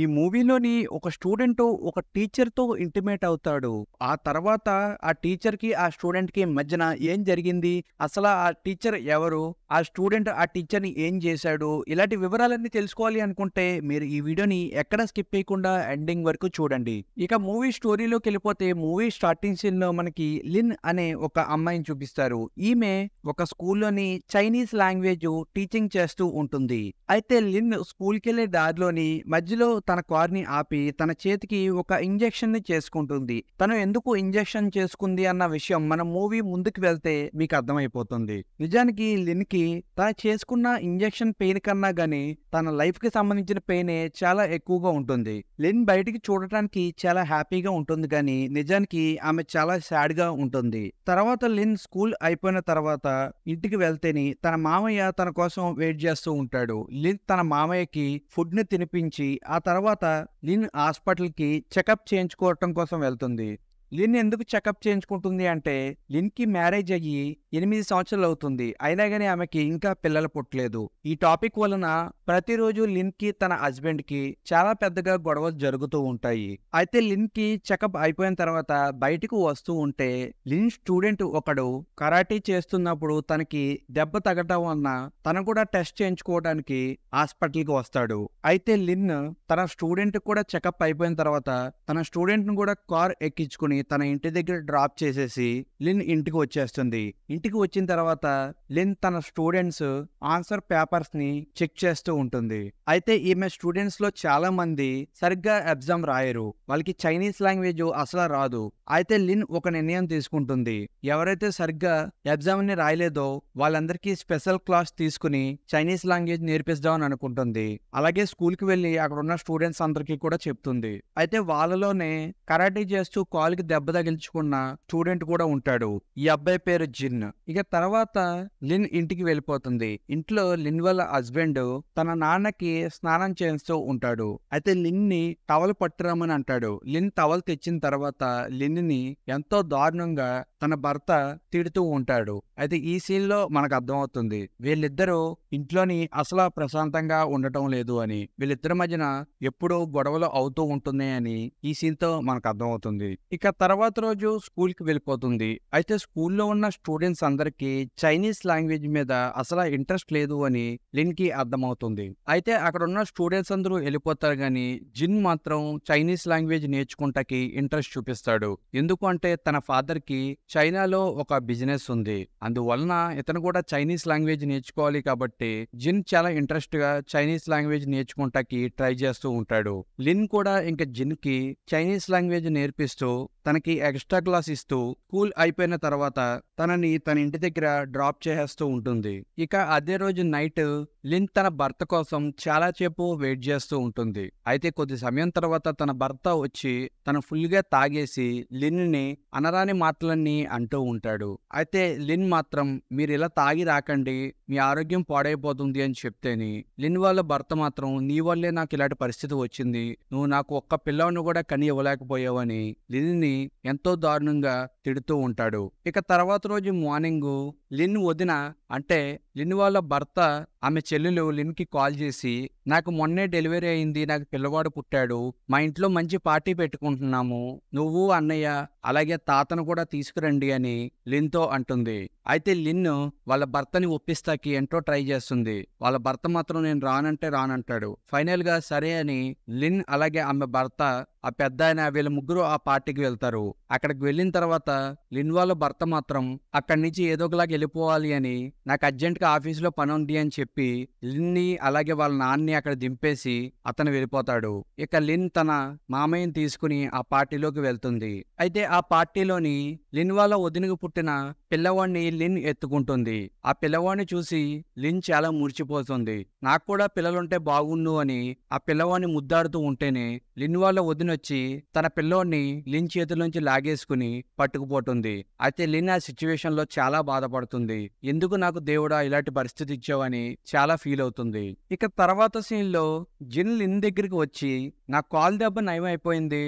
ఈ మూవీలోని ఒక స్టూడెంట్ ఒక టీచర్తో ఇంటిమేట్ అవుతాడు ఆ తర్వాత ఆ టీచర్కి ఆ స్టూడెంట్కి మధ్యన ఏం జరిగింది అసలు ఆ టీచర్ ఎవరు ఆ స్టూడెంట్ ఆ టీచర్ని ఏం చేశాడు ఇలాంటి వివరాలన్నీ తెలుసుకోవాలి అనుకుంటే మీరు ఈ వీడియోని ఎక్కడ స్కిప్ చేయకుండా ఎండింగ్ వరకు చూడండి ఇక మూవీ స్టోరీలోకి వెళ్ళిపోతే మూవీ స్టార్టింగ్ సీన్లో మనకి లిన్ అనే ఒక అమ్మాయిని చూపిస్తారు ఈమె ఒక స్కూల్లోని చైనీస్ లాంగ్వేజ్ టీచింగ్ చేస్తూ ఉంటుంది అయితే లిన్ స్కూల్కి వెళ్ళే దారిలోని మధ్యలో తన కార్ని ఆపి తన చేతికి ఒక ఇంజెక్షన్ ని చేసుకుంటుంది తను ఎందుకు ఇంజెక్షన్ చేసుకుంది అన్న విషయం మన మూవీ ముందుకు వెళ్తే మీకు అర్థమైపోతుంది నిజానికి లిన్కి తను చేసుకున్న ఇంజెక్షన్ పెయిన్ కన్నా గాని తన లైఫ్ కి సంబంధించిన పెయినే చాలా ఎక్కువగా ఉంటుంది లిన్ బయటికి చూడటానికి చాలా హ్యాపీగా ఉంటుంది కానీ నిజానికి ఆమె చాలా సాడ్ గా ఉంటుంది తర్వాత లిన్ స్కూల్ అయిపోయిన తర్వాత ఇంటికి వెళ్తేని తన మామయ్య తన కోసం వెయిట్ చేస్తూ ఉంటాడు లిన్ తన మామయ్యకి ఫుడ్ ని తినిపించి ఆ తర్వాత లిన్ హాస్పిటల్కి చెకప్ చేయించుకోవటం కోసం వెళ్తుంది లిన్ ఎందుకు చెకప్ చేయించుకుంటుంది అంటే లిన్కి మ్యారేజ్ అయ్యి ఎనిమిది సంవత్సరాలు అవుతుంది అయినా కానీ ఆమెకి ఇంకా పిల్లలు పుట్టలేదు ఈ టాపిక్ వలన ప్రతిరోజు లిన్ కి తన హస్బెండ్ కి చాలా పెద్దగా గొడవలు జరుగుతూ ఉంటాయి అయితే లిన్ కి చెకప్ అయిపోయిన తర్వాత బయటకు వస్తూ ఉంటే లిన్ స్టూడెంట్ ఒకడు కరాటీ చేస్తున్నప్పుడు తనకి దెబ్బ తగ్గటం వలన తను కూడా టెస్ట్ చేయించుకోవడానికి హాస్పిటల్ కి వస్తాడు అయితే లిన్ తన స్టూడెంట్ కూడా చెకప్ అయిపోయిన తర్వాత తన స్టూడెంట్ ను కూడా కార్ ఎక్కించుకుని తన ఇంటి దగ్గర డ్రాప్ చేసేసి లిన్ ఇంటికి వచ్చేస్తుంది ఇంటికి వచ్చిన తర్వాత లిన్ తన స్టూడెంట్స్ ఆన్సర్ పేపర్స్ ని చెక్ చేస్తూ ఉంటుంది అయితే ఈమె స్టూడెంట్స్ లో చాలా మంది సరిగ్గా ఎగ్జామ్ రాయరు వాళ్ళకి చైనీస్ లాంగ్వేజ్ అసలు రాదు అయితే లిన్ ఒక నిర్ణయం తీసుకుంటుంది ఎవరైతే సరిగ్గా ఎగ్జామ్ ని రాయలేదో వాళ్ళందరికీ స్పెషల్ క్లాస్ తీసుకుని చైనీస్ లాంగ్వేజ్ నేర్పిస్తామని అనుకుంటుంది అలాగే స్కూల్ కి వెళ్ళి అక్కడ ఉన్న స్టూడెంట్స్ అందరికీ కూడా చెప్తుంది అయితే వాళ్ళలోనే కరాటే చేస్తూ కాలుకి దెబ్బ తగిలించుకున్న స్టూడెంట్ కూడా ఉంటాడు ఈ అబ్బాయి పేరు జిన్ ఇక తర్వాత లిన్ ఇంటికి వెళ్ళిపోతుంది ఇంట్లో లిన్ వాళ్ళ హస్బెండ్ తన నాన్నకి స్నానం చేస్తూ ఉంటాడు అయితే లిన్ ని టవల్ పట్టురామని అంటాడు లిన్ టవల్ తెచ్చిన తర్వాత లిన్ ని ఎంతో దారుణంగా తన భర్త తిడుతూ ఉంటాడు అయితే ఈ సీన్ లో మనకు అర్థమవుతుంది వీళ్ళిద్దరూ ఇంట్లోని అసలు ప్రశాంతంగా ఉండటం లేదు అని వీళ్ళిద్దరి మధ్యన ఎప్పుడూ గొడవలు అవుతూ ఉంటుంది అని ఈ సీన్ తో మనకు అర్థమవుతుంది ఇక తర్వాత రోజు స్కూల్ కి వెళ్ళిపోతుంది అయితే స్కూల్లో ఉన్న స్టూడెంట్స్ స్టూడెంట్స్ అందరికీ చైనీస్ లాంగ్వేజ్ మీద అసలు ఇంట్రెస్ట్ లేదు అని లిన్ కి అర్థమవుతుంది అయితే అక్కడ ఉన్న స్టూడెంట్స్ అందరూ వెళ్ళిపోతారు కానీ జిన్ మాత్రం చైనీస్ లాంగ్వేజ్ నేర్చుకుంటాకి ఇంట్రెస్ట్ చూపిస్తాడు ఎందుకంటే తన ఫాదర్ కి చైనాలో ఒక బిజినెస్ ఉంది అందువలన ఇతను కూడా చైనీస్ లాంగ్వేజ్ నేర్చుకోవాలి కాబట్టి జిన్ చాలా ఇంట్రెస్ట్ గా చైనీస్ లాంగ్వేజ్ నేర్చుకుంటాకి ట్రై చేస్తూ ఉంటాడు లిన్ కూడా ఇంకా జిన్ కి చైనీస్ లాంగ్వేజ్ నేర్పిస్తూ తనకి ఎక్స్ట్రా క్లాస్ ఇస్తూ స్కూల్ అయిపోయిన తర్వాత తనని తన ఇంటి దగ్గర డ్రాప్ చేసేస్తూ ఉంటుంది ఇక అదే రోజు నైట్ లిన్ తన భర్త కోసం చాలా సేపు వెయిట్ చేస్తూ ఉంటుంది అయితే కొద్ది సమయం తర్వాత తన భర్త వచ్చి తన ఫుల్గా తాగేసి లిన్ని అనరాని మాటలన్నీ అంటూ ఉంటాడు అయితే లిన్ మాత్రం మీరు ఇలా తాగి రాకండి మీ ఆరోగ్యం పాడైపోతుంది అని చెప్తేని లిన్ వాళ్ళ భర్త మాత్రం నీ వల్లే నాకు ఇలాంటి పరిస్థితి వచ్చింది నువ్వు నాకు ఒక్క పిల్లవను కూడా కనివ్వలేకపోయావని ఇవ్వలేకపోయావని లిన్ని లిన్ని ఎంతో దారుణంగా తిడుతూ ఉంటాడు ఇక తర్వాత రోజు మార్నింగ్ లిన్ వదిన అంటే లిన్ వాళ్ళ భర్త ఆమె చెల్లెలు లిన్కి కాల్ చేసి నాకు మొన్నే డెలివరీ అయింది నాకు పిల్లవాడు పుట్టాడు మా ఇంట్లో మంచి పార్టీ పెట్టుకుంటున్నాము నువ్వు అన్నయ్య అలాగే తాతను కూడా తీసుకురండి అని లిన్తో అంటుంది అయితే లిన్ వాళ్ళ భర్తని ఒప్పిస్తాకి ఎంతో ట్రై చేస్తుంది వాళ్ళ భర్త మాత్రం నేను రానంటే రానంటాడు ఫైనల్ గా సరే అని లిన్ అలాగే ఆమె భర్త ఆ పెద్ద ఆయన వీళ్ళ ముగ్గురు ఆ పార్టీకి వెళ్తారు అక్కడికి వెళ్ళిన తర్వాత లిన్ వాళ్ళ భర్త మాత్రం అక్కడి నుంచి ఏదో ఒకలాగా వెళ్ళిపోవాలి అని నాకు అర్జెంట్గా ఆఫీసులో పని ఉంది అని చెప్పి లిన్ని అలాగే వాళ్ళ నాన్ని అక్కడ దింపేసి అతను వెళ్ళిపోతాడు ఇక లిన్ తన మామయ్యని తీసుకుని ఆ పార్టీలోకి వెళ్తుంది అయితే ఆ పార్టీలోని లిన్ వాళ్ళ వదినకు పుట్టిన పిల్లవాడిని లిన్ ఎత్తుకుంటుంది ఆ పిల్లవాడిని చూసి లిన్ చాలా మురిచిపోతుంది నాకు కూడా పిల్లలుంటే బాగుండు అని ఆ పిల్లవాడిని ముద్దాడుతూ ఉంటేనే లిన్ వాళ్ళ వదినొచ్చి తన పిల్లోడిని లిన్ చేతిలోంచి లాగేసుకుని పట్టుకుపోతుంది అయితే లిన్ ఆ సిచ్యువేషన్ లో చాలా బాధపడుతుంది ఎందుకు నాకు దేవుడా ఇలాంటి పరిస్థితి ఇచ్చావని చాలా ఫీల్ అవుతుంది ఇక తర్వాత సీన్ లో జిన్ లిన్ దగ్గరికి వచ్చి నా కాల్ దెబ్బ నయమైపోయింది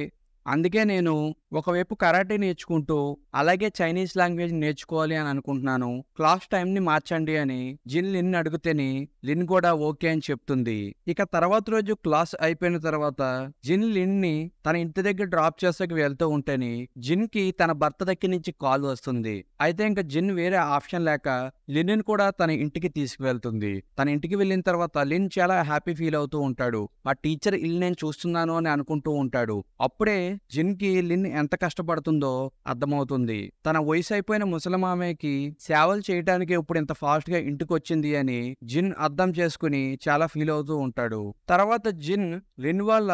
అందుకే నేను ఒకవైపు కరాటే నేర్చుకుంటూ అలాగే చైనీస్ లాంగ్వేజ్ నేర్చుకోవాలి అని అనుకుంటున్నాను క్లాస్ టైంని మార్చండి అని జిన్ లిన్ అడిగితేనే లిన్ కూడా ఓకే అని చెప్తుంది ఇక తర్వాత రోజు క్లాస్ అయిపోయిన తర్వాత జిన్ లిన్ ని తన ఇంటి దగ్గర డ్రాప్ చేసాక వెళ్తూ ఉంటేని జిన్ కి తన భర్త దగ్గర నుంచి కాల్ వస్తుంది అయితే ఇంకా జిన్ వేరే ఆప్షన్ లేక లిన్ కూడా తన ఇంటికి తీసుకువెళ్తుంది తన ఇంటికి వెళ్ళిన తర్వాత లిన్ చాలా హ్యాపీ ఫీల్ అవుతూ ఉంటాడు ఆ టీచర్ ఇల్లు నేను చూస్తున్నాను అని అనుకుంటూ ఉంటాడు అప్పుడే జిన్ కి లిన్ ఎంత కష్టపడుతుందో అర్థమవుతుంది తన వయసు అయిపోయిన ముసలమామయ్యకి సేవలు చేయడానికి ఇప్పుడు ఇంత ఫాస్ట్ గా ఇంటికి వచ్చింది అని జిన్ అర్థం చేసుకుని చాలా ఫీల్ అవుతూ ఉంటాడు తర్వాత జిన్ రిన్ వాళ్ళ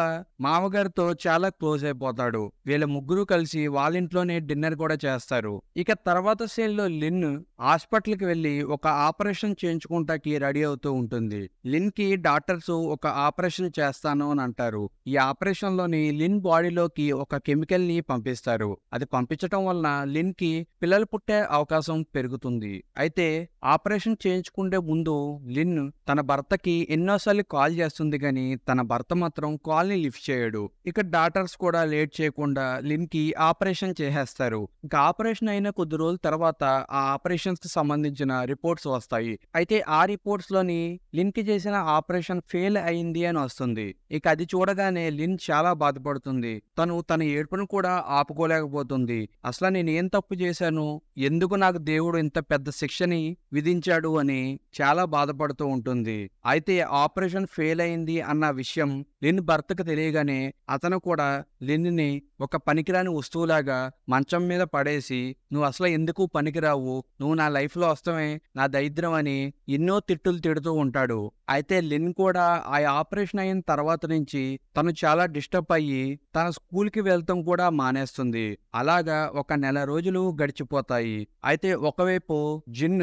మామగారితో చాలా క్లోజ్ అయిపోతాడు వీళ్ళ ముగ్గురు కలిసి వాళ్ళ ఇంట్లోనే డిన్నర్ కూడా చేస్తారు ఇక తర్వాత సీన్ లో లిన్ హాస్పిటల్కి వెళ్ళి ఒక ఆపరేషన్ చేయించుకుంటాకి రెడీ అవుతూ ఉంటుంది లిన్ కి డాక్టర్స్ ఒక ఆపరేషన్ చేస్తాను అని అంటారు ఈ ఆపరేషన్ లోని లిన్ బాడీలోకి ఒక కెమికల్ ని పంపిస్తారు అది పంపించటం వలన లిన్ కి పిల్లలు పుట్టే అవకాశం పెరుగుతుంది అయితే ఆపరేషన్ చేయించుకుంటే ముందు లిన్ తన భర్తకి ఎన్నోసార్లు కాల్ చేస్తుంది కానీ తన భర్త మాత్రం కాల్ని లిఫ్ట్ చేయడు ఇక డాక్టర్స్ కూడా లేట్ చేయకుండా లిన్ కి ఆపరేషన్ చేసేస్తారు ఇంకా ఆపరేషన్ అయిన కొద్ది రోజుల తర్వాత ఆ ఆపరేషన్స్ కి సంబంధించిన రిపోర్ట్స్ వస్తాయి అయితే ఆ రిపోర్ట్స్ లోని లిన్ కి చేసిన ఆపరేషన్ ఫెయిల్ అయింది అని వస్తుంది ఇక అది చూడగానే లిన్ చాలా బాధపడుతుంది తను తన ఏడుపును కూడా ఆపుకోలేకపోతుంది అసలు నేను ఏం తప్పు చేశాను ఎందుకు నాకు దేవుడు ఇంత పెద్ద శిక్షని విధించాడు అని చాలా బాధపడుతూ ఉంటుంది అయితే ఆపరేషన్ ఫెయిల్ అయింది అన్న విషయం లిన్ భర్తకు తెలియగానే అతను కూడా లిన్ని ఒక పనికిరాని వస్తువులాగా మంచం మీద పడేసి నువ్వు అసలు ఎందుకు పనికిరావు నువ్వు నా లైఫ్లో వస్తావే నా దరిద్రం అని ఎన్నో తిట్టులు తిడుతూ ఉంటాడు అయితే లిన్ కూడా ఆ ఆపరేషన్ అయిన తర్వాత నుంచి తను చాలా డిస్టర్బ్ అయ్యి తన స్కూల్కి వెళ్తాం కూడా మానేస్తుంది అలాగా ఒక నెల రోజులు గడిచిపోతాయి అయితే ఒకవైపు జిన్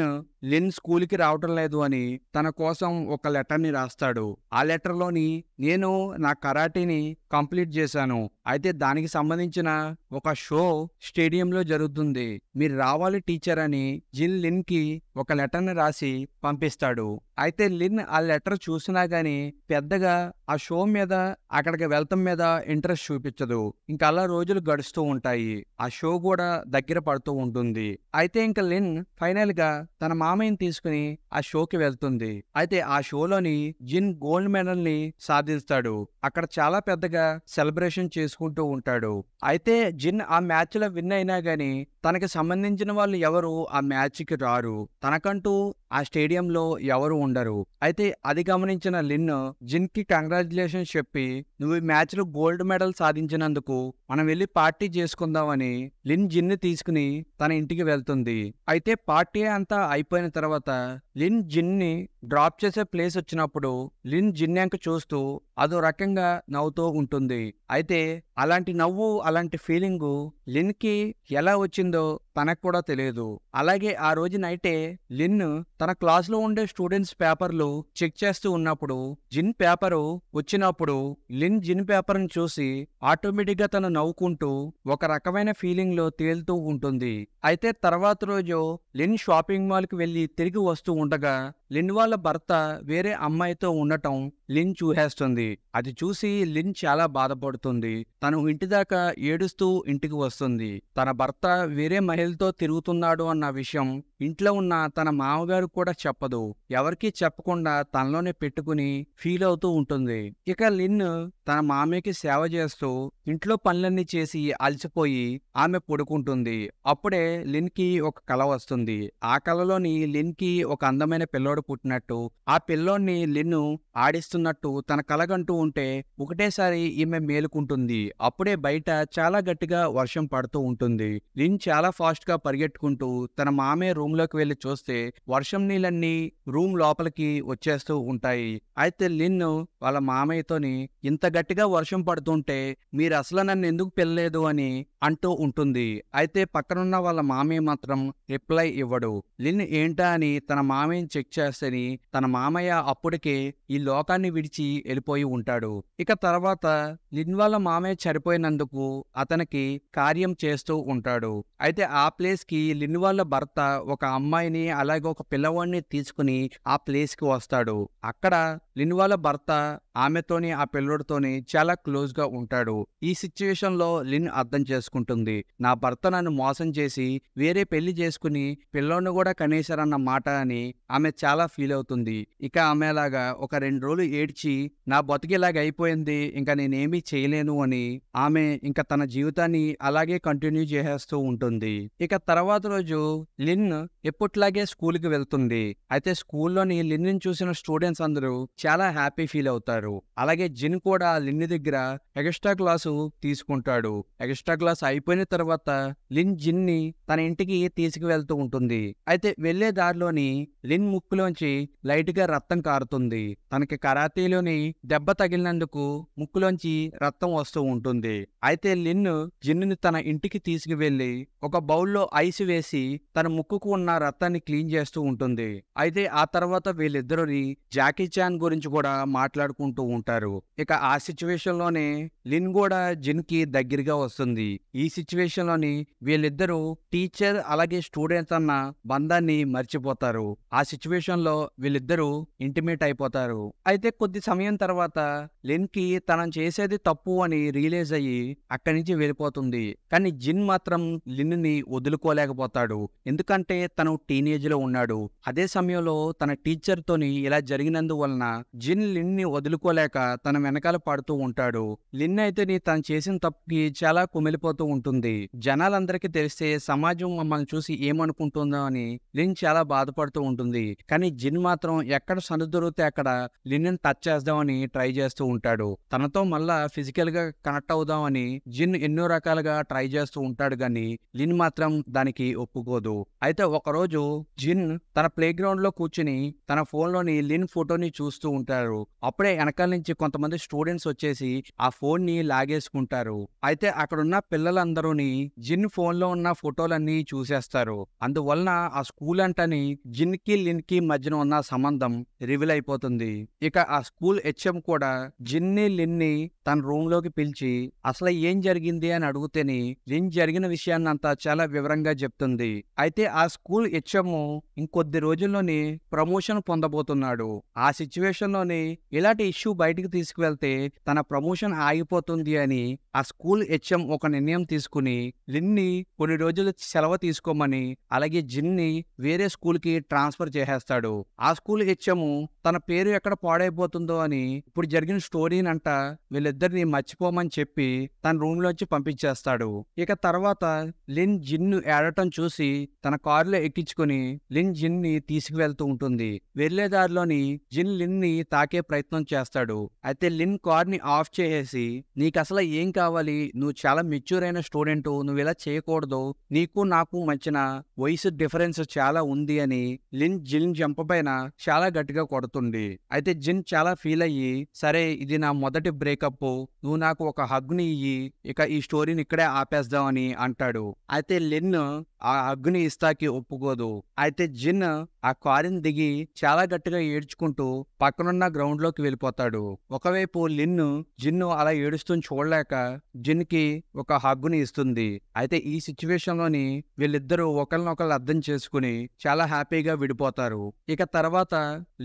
లిన్ స్కూల్కి రావటం లేదు అని తన కోసం ఒక లెటర్ని రాస్తాడు ఆ లెటర్లోని నేను నా కరాటీని కంప్లీట్ చేశాను అయితే దానికి సంబంధించిన ఒక షో స్టేడియంలో జరుగుతుంది మీరు రావాలి టీచర్ అని జిన్ లిన్ కి ఒక లెటర్ని రాసి పంపిస్తాడు అయితే లిన్ ఆ లెటర్ చూసినా గాని పెద్దగా ఆ షో మీద అక్కడికి వెళ్తాం మీద ఇంట్రెస్ట్ చూపించదు ఇంకా అలా రోజులు గడుస్తూ ఉంటాయి ఆ షో కూడా దగ్గర పడుతూ ఉంటుంది అయితే ఇంకా లిన్ ఫైనల్ గా తన మామయ్యని తీసుకుని ఆ షోకి వెళ్తుంది అయితే ఆ షోలోని జిన్ గోల్డ్ మెడల్ ని సాధిస్తాడు అక్కడ చాలా పెద్దగా సెలబ్రేషన్ చేసుకుంటూ ఉంటాడు అయితే జిన్ ఆ మ్యాచ్లో విన్ అయినా కానీ తనకి సంబంధించిన వాళ్ళు ఎవరు ఆ మ్యాచ్కి రారు తనకంటూ ఆ స్టేడియంలో ఎవరు ఉండరు అయితే అది గమనించిన లిన్ జిన్ కి కంగ్రాచులేషన్స్ చెప్పి నువ్వు ఈ మ్యాచ్ లో గోల్డ్ మెడల్ సాధించినందుకు మనం వెళ్ళి పార్టీ చేసుకుందామని లిన్ జిన్ ని తీసుకుని తన ఇంటికి వెళ్తుంది అయితే పార్టీ అంతా అయిపోయిన తర్వాత లిన్ జిన్ని డ్రాప్ చేసే ప్లేస్ వచ్చినప్పుడు లిన్ జిన్ చూస్తూ అదో రకంగా నవ్వుతూ ఉంటుంది అయితే అలాంటి నవ్వు అలాంటి ఫీలింగు లిన్కి ఎలా వచ్చిందో తనకు కూడా తెలియదు అలాగే ఆ రోజు నైటే లిన్ తన క్లాస్లో ఉండే స్టూడెంట్స్ పేపర్లు చెక్ చేస్తూ ఉన్నప్పుడు జిన్ పేపరు వచ్చినప్పుడు లిన్ జిన్ పేపర్ను చూసి ఆటోమేటిక్గా తను నవ్వుకుంటూ ఒక రకమైన ఫీలింగ్లో తేలుతూ ఉంటుంది అయితే తర్వాత రోజు లిన్ షాపింగ్ మాల్కి వెళ్ళి తిరిగి వస్తూ ఉండగా లిన్ వాళ్ళ భర్త వేరే అమ్మాయితో ఉండటం లిన్ చూహేస్తుంది అది చూసి లిన్ చాలా బాధపడుతుంది తను ఇంటి దాకా ఏడుస్తూ ఇంటికి వస్తుంది తన భర్త వేరే మహిళ అబ్బాయిలతో తిరుగుతున్నాడు అన్న విషయం ఇంట్లో ఉన్న తన మామగారు కూడా చెప్పదు ఎవరికీ చెప్పకుండా తనలోనే పెట్టుకుని ఫీల్ అవుతూ ఉంటుంది ఇక లిన్ తన మామయ్యకి సేవ చేస్తూ ఇంట్లో పనులన్నీ చేసి అలసిపోయి ఆమె పడుకుంటుంది అప్పుడే లిన్కి ఒక కళ వస్తుంది ఆ కళలోని లిన్కి ఒక అందమైన పిల్లోడు పుట్టినట్టు ఆ పిల్లోని లిన్ను ఆడిస్తున్నట్టు తన కలగంటూ ఉంటే ఒకటేసారి ఈమె మేలుకుంటుంది అప్పుడే బయట చాలా గట్టిగా వర్షం పడుతూ ఉంటుంది లిన్ చాలా ఫాస్ట్గా పరిగెట్టుకుంటూ తన మామే రూమ్ లోకి వెళ్ళి చూస్తే వర్షం నీళ్ళన్నీ రూమ్ లోపలికి వచ్చేస్తూ ఉంటాయి అయితే లిన్ వాళ్ళ మామయ్యతోని ఇంత గట్టిగా వర్షం పడుతుంటే మీరు అసలు నన్ను ఎందుకు పిల్లలేదు అని అంటూ ఉంటుంది అయితే పక్కనున్న వాళ్ళ మామయ్య మాత్రం రిప్లై ఇవ్వడు లిన్ ఏంటా అని తన మామయ్యని చెక్ చేస్తేని తన మామయ్య అప్పటికే ఈ లోకాన్ని విడిచి వెళ్ళిపోయి ఉంటాడు ఇక తర్వాత లిన్ వాళ్ళ మామయ్య చనిపోయినందుకు అతనికి కార్యం చేస్తూ ఉంటాడు అయితే ఆ ప్లేస్ కి లిన్ వాళ్ళ భర్త ఒక ఒక అమ్మాయిని అలాగే ఒక పిల్లవాడిని తీసుకుని ఆ ప్లేస్కి వస్తాడు అక్కడ లిన్వాల భర్త ఆమెతోని ఆ పిల్లడితోని చాలా క్లోజ్ గా ఉంటాడు ఈ సిచ్యువేషన్ లో లిన్ అర్థం చేసుకుంటుంది నా భర్త నన్ను మోసం చేసి వేరే పెళ్లి చేసుకుని పిల్లోని కూడా కనేశారన్న మాట అని ఆమె చాలా ఫీల్ అవుతుంది ఇక ఆమె ఒక రెండు రోజులు ఏడ్చి నా ఇలాగ అయిపోయింది ఇంకా నేనేమీ చేయలేను అని ఆమె ఇంకా తన జీవితాన్ని అలాగే కంటిన్యూ చేసేస్తూ ఉంటుంది ఇక తర్వాత రోజు లిన్ ఎప్పట్లాగే కి వెళ్తుంది అయితే స్కూల్లోని లిన్నిని చూసిన స్టూడెంట్స్ అందరూ చాలా హ్యాపీ ఫీల్ అవుతారు అలాగే జిన్ కూడా లిన్ని దగ్గర ఎక్స్ట్రా క్లాసు తీసుకుంటాడు ఎక్స్ట్రా క్లాస్ అయిపోయిన తర్వాత లిన్ జిన్ ని తన ఇంటికి తీసుకువెళ్తూ ఉంటుంది అయితే వెళ్లే దారిలోని లిన్ ముక్కులోంచి లైట్ గా రక్తం కారుతుంది తనకి కరాతీలోని దెబ్బ తగిలినందుకు ముక్కులోంచి రక్తం వస్తూ ఉంటుంది అయితే లిన్ జిన్ను తన ఇంటికి తీసుకువెళ్లి ఒక బౌల్లో ఐస్ వేసి తన ముక్కుకు ఉన్న రక్తాన్ని క్లీన్ చేస్తూ ఉంటుంది అయితే ఆ తర్వాత వీళ్ళిద్దరుని జాకీ చాన్ గురించి కూడా మాట్లాడుకుంటూ ఉంటారు ఇక ఆ సిచ్యువేషన్ లోనే లిన్ కూడా జిన్ కి దగ్గరగా వస్తుంది ఈ సిచ్యువేషన్ లోని వీళ్ళిద్దరూ టీచర్ అలాగే స్టూడెంట్స్ అన్న బంధాన్ని మర్చిపోతారు ఆ సిచ్యువేషన్ లో వీళ్ళిద్దరూ ఇంటిమేట్ అయిపోతారు అయితే కొద్ది సమయం తర్వాత లిన్ కి తనం చేసేది తప్పు అని రియలైజ్ అయ్యి అక్కడి నుంచి వెళ్ళిపోతుంది కానీ జిన్ మాత్రం లిన్ ని వదులుకోలేకపోతాడు ఎందుకంటే తను లో ఉన్నాడు అదే సమయంలో తన టీచర్ తోని ఇలా జరిగినందువలన జిన్ లిన్ ని వదులుకోలేక తన వెనకాల పాడుతూ ఉంటాడు లిన్ అయితే తను చేసిన తప్పుకి చాలా కుమిలిపోతూ ఉంటుంది జనాలందరికీ తెలిస్తే సమాజం మమ్మల్ని చూసి ఏమనుకుంటుందో అని లిన్ చాలా బాధపడుతూ ఉంటుంది కానీ జిన్ మాత్రం ఎక్కడ సను దొరికితే అక్కడ లిన్ టచ్ చేద్దామని ట్రై చేస్తూ ఉంటాడు తనతో మళ్ళా ఫిజికల్ గా కనెక్ట్ అవుదామని జిన్ ఎన్నో రకాలుగా ట్రై చేస్తూ ఉంటాడు కానీ లిన్ మాత్రం దానికి ఒప్పుకోదు అయితే ఒకరోజు జిన్ తన ప్లే గ్రౌండ్ లో కూర్చుని తన ఫోన్ లోని లిన్ ఫోటోని చూస్తూ ఉంటారు అప్పుడే వెనకాల నుంచి కొంతమంది స్టూడెంట్స్ వచ్చేసి ఆ ఫోన్ ని లాగేసుకుంటారు అయితే అక్కడున్న పిల్లలందరూని జిన్ ఫోన్ లో ఉన్న ఫోటోలన్నీ చూసేస్తారు అందువలన ఆ స్కూల్ అంటని జిన్ కి లిన్ కి మధ్యన ఉన్న సంబంధం రివీల్ అయిపోతుంది ఇక ఆ స్కూల్ హెచ్ఎం కూడా జిన్ని లిన్ని తన రూమ్ లోకి పిలిచి అసలు ఏం జరిగింది అని అడిగితేని లిన్ జరిగిన విషయాన్ని అంతా చాలా వివరంగా చెప్తుంది అయితే ఆ స్కూల్ హెచ్ఎం ఇంకొద్ది రోజుల్లోనే ప్రమోషన్ పొందబోతున్నాడు ఆ లోనే ఇలాంటి ఇష్యూ బయటికి తీసుకువెళ్తే తన ప్రమోషన్ ఆగిపోతుంది అని ఆ స్కూల్ హెచ్ఎం ఒక నిర్ణయం తీసుకుని లిన్ని కొన్ని రోజులు సెలవు తీసుకోమని అలాగే జిన్ని వేరే స్కూల్కి ట్రాన్స్ఫర్ చేసేస్తాడు ఆ స్కూల్ హెచ్ఎం తన పేరు ఎక్కడ పాడైపోతుందో అని ఇప్పుడు జరిగిన స్టోరీనంట వీళ్ళిద్దరిని మర్చిపోమని చెప్పి తన రూమ్లోంచి పంపించేస్తాడు ఇక తర్వాత లిన్ జిన్ను ఏడటం చూసి తన కారు కారులో ఎక్కించుకుని లిన్ జిన్ ని తీసుకువెళ్తూ ఉంటుంది వెళ్లే దారిలోని జిన్ లిన్ ని తాకే ప్రయత్నం చేస్తాడు అయితే లిన్ కార్ ని ఆఫ్ చేసేసి నీకు అసలు ఏం కావాలి నువ్వు చాలా మెచ్యూర్ అయిన స్టూడెంట్ నువ్వు ఇలా చేయకూడదు నీకు నాకు మధ్యన వయసు డిఫరెన్స్ చాలా ఉంది అని లిన్ జిన్ జంప పైన చాలా గట్టిగా కొడుతుంది అయితే జిన్ చాలా ఫీల్ అయ్యి సరే ఇది నా మొదటి బ్రేకప్ నువ్వు నాకు ఒక హగ్ని ఇయ్యి ఇక ఈ స్టోరీని ఇక్కడే ఆపేద్దామని అంటాడు అయితే లిన్ ఆ అగ్ని ఇస్తాకి ఒప్పుకోదు అయితే జిన్ ఆ కారిని దిగి చాలా గట్టిగా ఏడ్చుకుంటూ పక్కనున్న గ్రౌండ్ లోకి వెళ్ళిపోతాడు ఒకవైపు లిన్ను జిన్ను అలా ఏడుస్తూ చూడలేక జిన్ కి ఒక హగ్గుని ఇస్తుంది అయితే ఈ సిచ్యువేషన్ లోని వీళ్ళిద్దరూ ఒకరినొకరు అర్థం చేసుకుని చాలా హ్యాపీగా విడిపోతారు ఇక తర్వాత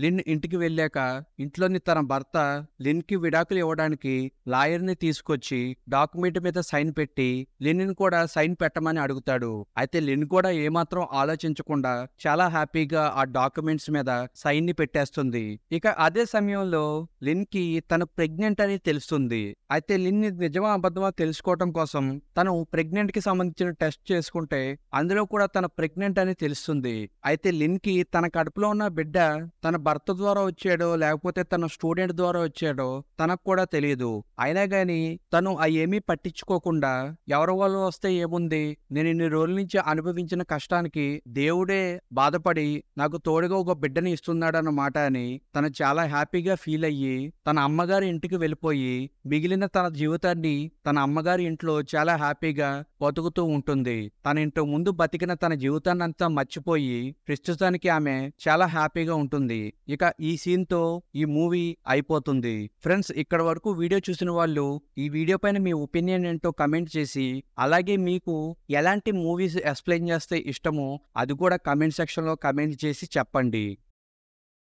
లిన్ ఇంటికి వెళ్ళాక ఇంట్లోని తన భర్త లిన్ కి విడాకులు ఇవ్వడానికి లాయర్ ని తీసుకొచ్చి డాక్యుమెంట్ మీద సైన్ పెట్టి లిన్ కూడా సైన్ పెట్టమని అడుగుతాడు అయితే లిన్ కూడా ఏమాత్రం ఆలోచించకుండా చాలా హ్యాపీగా ఆ డాక్యుమెంట్స్ మీద సైన్ ని పెట్టేస్తుంది ఇక అదే సమయంలో లిన్ కి తను ప్రెగ్నెంట్ అని తెలుస్తుంది అయితే లిన్ ని నిజమా అబద్ధమా తెలుసుకోవటం కోసం తను ప్రెగ్నెంట్ కి సంబంధించిన టెస్ట్ చేసుకుంటే అందులో కూడా తన ప్రెగ్నెంట్ అని తెలుస్తుంది అయితే లిన్ కి తన కడుపులో ఉన్న బిడ్డ తన భర్త ద్వారా వచ్చాడో లేకపోతే తన స్టూడెంట్ ద్వారా వచ్చాడో తనకు కూడా తెలియదు అయినా గాని తను అవి ఏమీ పట్టించుకోకుండా ఎవరి వాళ్ళు వస్తే ఏముంది నేను ఇన్ని రోజుల నుంచి ఆ అనుభవించిన కష్టానికి దేవుడే బాధపడి నాకు తోడుగా ఒక బిడ్డని ఇస్తున్నాడన్నమాట అని తను చాలా హ్యాపీగా ఫీల్ అయ్యి తన అమ్మగారి ఇంటికి వెళ్ళిపోయి మిగిలిన తన జీవితాన్ని తన అమ్మగారి ఇంట్లో చాలా హ్యాపీగా బతుకుతూ ఉంటుంది తన ఇంట్లో ముందు బతికిన తన జీవితాన్ని అంతా మర్చిపోయి ప్రస్తుతానికి ఆమె చాలా హ్యాపీగా ఉంటుంది ఇక ఈ సీన్ తో ఈ మూవీ అయిపోతుంది ఫ్రెండ్స్ ఇక్కడ వరకు వీడియో చూసిన వాళ్ళు ఈ వీడియో పైన మీ ఒపీనియన్ ఏంటో కమెంట్ చేసి అలాగే మీకు ఎలాంటి మూవీస్ ఎక్స్ప్లెయిన్ చేస్తే ఇష్టమో అది కూడా కమెంట్ సెక్షన్లో కమెంట్ చేసి చెప్పండి